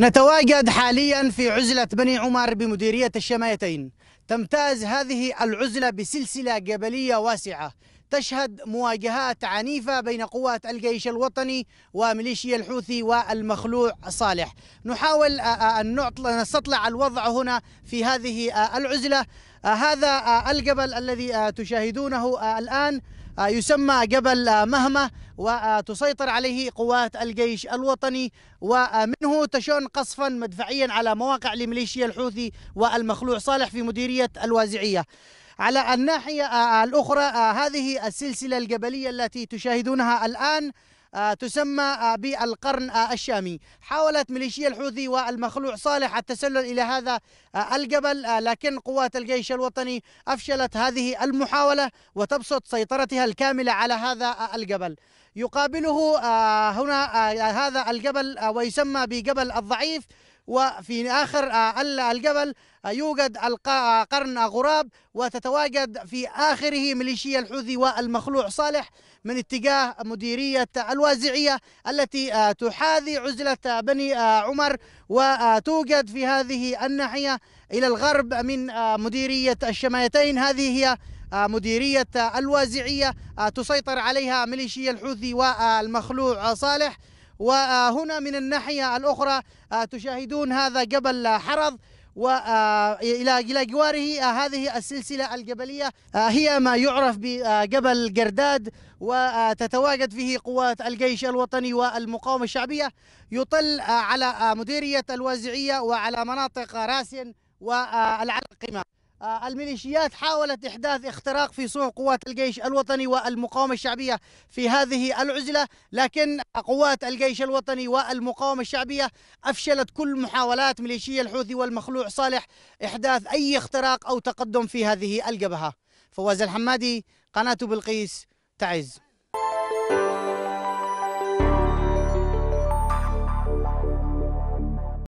نتواجد حاليا في عزلة بني عمر بمديرية الشمايتين تمتاز هذه العزلة بسلسلة جبلية واسعة تشهد مواجهات عنيفة بين قوات الجيش الوطني وميليشيا الحوثي والمخلوع صالح نحاول آه، آه، أن نستطلع الوضع هنا في هذه آه، العزلة هذا الجبل الذي تشاهدونه الآن يسمى جبل مهمة وتسيطر عليه قوات الجيش الوطني ومنه تشن قصفا مدفعيا على مواقع لميليشيا الحوثي والمخلوع صالح في مديرية الوازعية على الناحية آه، آه، الأخرى آه، هذه السلسلة الجبلية التي تشاهدونها الآن تسمى بالقرن الشامي حاولت ميليشيا الحوثي والمخلوع صالح التسلل إلى هذا الجبل لكن قوات الجيش الوطني أفشلت هذه المحاولة وتبسط سيطرتها الكاملة على هذا الجبل يقابله هنا هذا الجبل ويسمى بجبل الضعيف وفي آخر آه، الجبل آه، يوجد آه، قرن غراب وتتواجد في آخره ميليشيا الحوثي والمخلوع صالح من اتجاه مديرية الوازعية التي تحاذي عزلة بني عمر وتوجد في هذه الناحية إلى الغرب من مديرية الشمايتين هذه هي مديرية الوازعية تسيطر عليها ميليشيا الحوثي والمخلوع صالح وهنا من الناحية الأخرى آه، تشاهدون هذا جبل حرض والى آه، الى جواره آه، هذه السلسله الجبليه هي ما يعرف بجبل جرداد وتتواجد فيه قوات الجيش الوطني والمقاومه الشعبيه يطل على مديريه الوازعيه وعلى مناطق راسن والعلقمه آه، الميليشيات حاولت إحداث اختراق في صنع قوات الجيش الوطني والمقاومة الشعبية في هذه العزلة لكن قوات الجيش الوطني والمقاومة الشعبية أفشلت كل محاولات ميليشيا الحوثي والمخلوع صالح إحداث أي اختراق أو تقدم في هذه الجبهة فواز الحمادي قناة بلقيس تعز